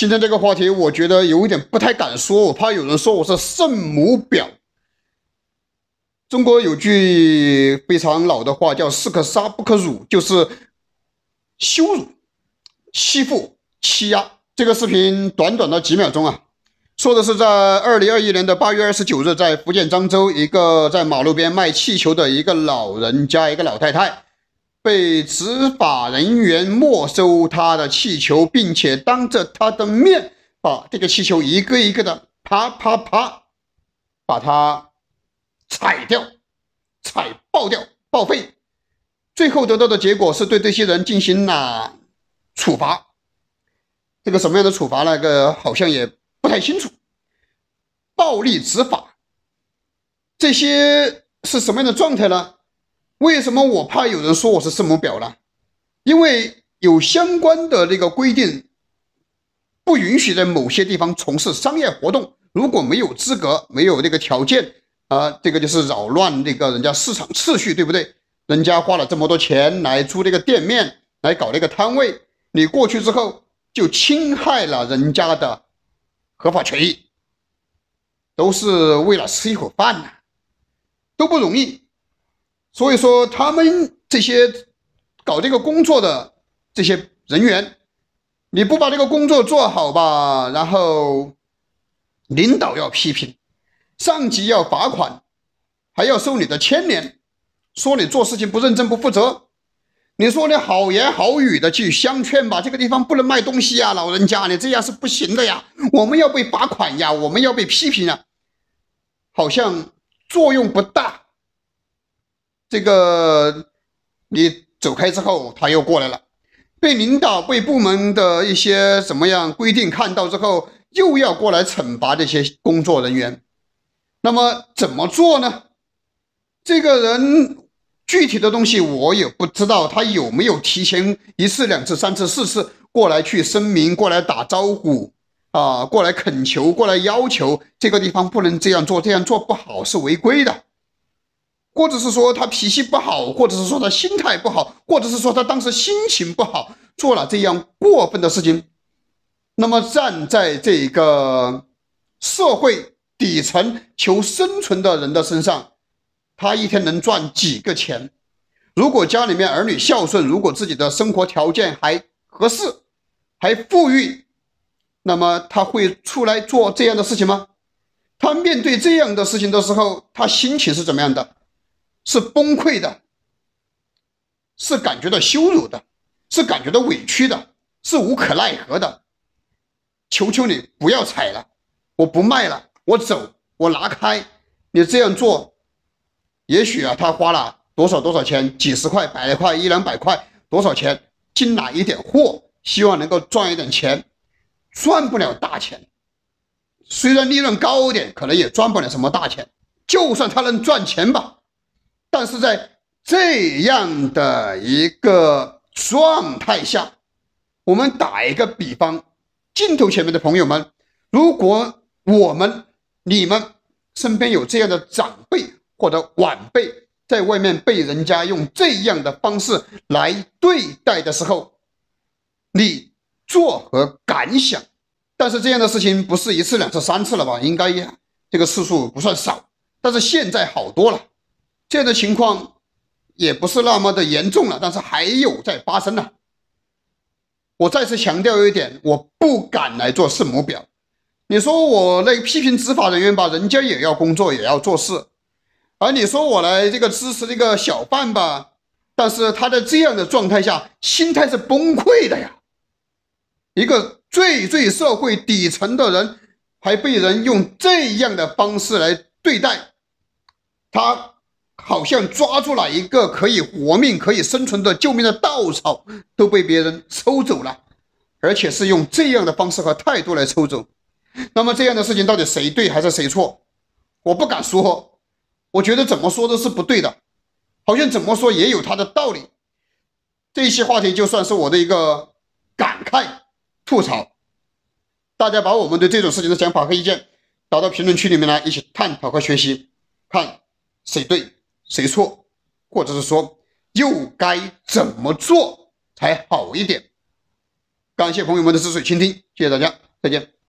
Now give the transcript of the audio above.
今天这个话题，我觉得有一点不太敢说，我怕有人说我是圣母婊。中国有句非常老的话叫“士可杀不可辱”，就是羞辱、欺负、欺压。这个视频短短的几秒钟啊，说的是在二零二一年的八月二十九日，在福建漳州，一个在马路边卖气球的一个老人加一个老太太。被执法人员没收他的气球，并且当着他的面把这个气球一个一个的啪啪啪把它踩掉、踩爆掉、报废。最后得到的结果是对这些人进行了处罚。这个什么样的处罚？那个好像也不太清楚。暴力执法，这些是什么样的状态呢？为什么我怕有人说我是圣母婊呢？因为有相关的那个规定，不允许在某些地方从事商业活动。如果没有资格，没有那个条件，啊，这个就是扰乱那个人家市场秩序，对不对？人家花了这么多钱来租那个店面，来搞那个摊位，你过去之后就侵害了人家的合法权益。都是为了吃一口饭呐，都不容易。所以说，他们这些搞这个工作的这些人员，你不把这个工作做好吧，然后领导要批评，上级要罚款，还要受你的牵连，说你做事情不认真、不负责。你说你好言好语的去相劝吧，这个地方不能卖东西呀，老人家，你这样是不行的呀，我们要被罚款呀，我们要被批评呀，好像作用不大。这个，你走开之后，他又过来了，被领导、被部门的一些怎么样规定看到之后，又要过来惩罚这些工作人员。那么怎么做呢？这个人具体的东西我也不知道，他有没有提前一次、两次、三次、四次过来去声明、过来打招呼啊，过来恳求、过来要求，这个地方不能这样做，这样做不好，是违规的。或者是说他脾气不好，或者是说他心态不好，或者是说他当时心情不好，做了这样过分的事情。那么站在这个社会底层求生存的人的身上，他一天能赚几个钱？如果家里面儿女孝顺，如果自己的生活条件还合适，还富裕，那么他会出来做这样的事情吗？他面对这样的事情的时候，他心情是怎么样的？是崩溃的，是感觉到羞辱的，是感觉到委屈的，是无可奈何的。求求你不要踩了，我不卖了，我走，我拿开。你这样做，也许啊，他花了多少多少钱，几十块、百来块、一两百块，多少钱进来一点货，希望能够赚一点钱，赚不了大钱。虽然利润高一点，可能也赚不了什么大钱。就算他能赚钱吧。但是在这样的一个状态下，我们打一个比方，镜头前面的朋友们，如果我们、你们身边有这样的长辈或者晚辈，在外面被人家用这样的方式来对待的时候，你作何感想？但是这样的事情不是一次、两次、三次了吧？应该这个次数不算少。但是现在好多了。这样的情况也不是那么的严重了，但是还有在发生呢。我再次强调一点，我不敢来做圣母婊。你说我那批评执法人员吧，人家也要工作，也要做事；而你说我来这个支持这个小贩吧，但是他在这样的状态下，心态是崩溃的呀。一个最最社会底层的人，还被人用这样的方式来对待他。好像抓住了一个可以活命、可以生存的救命的稻草，都被别人抽走了，而且是用这样的方式和态度来抽走。那么这样的事情到底谁对还是谁错？我不敢说，我觉得怎么说都是不对的，好像怎么说也有他的道理。这些话题就算是我的一个感慨、吐槽，大家把我们对这种事情的想法和意见打到评论区里面来，一起探讨和学习，看谁对。谁错，或者是说，又该怎么做才好一点？感谢朋友们的支持、倾听，谢谢大家，再见。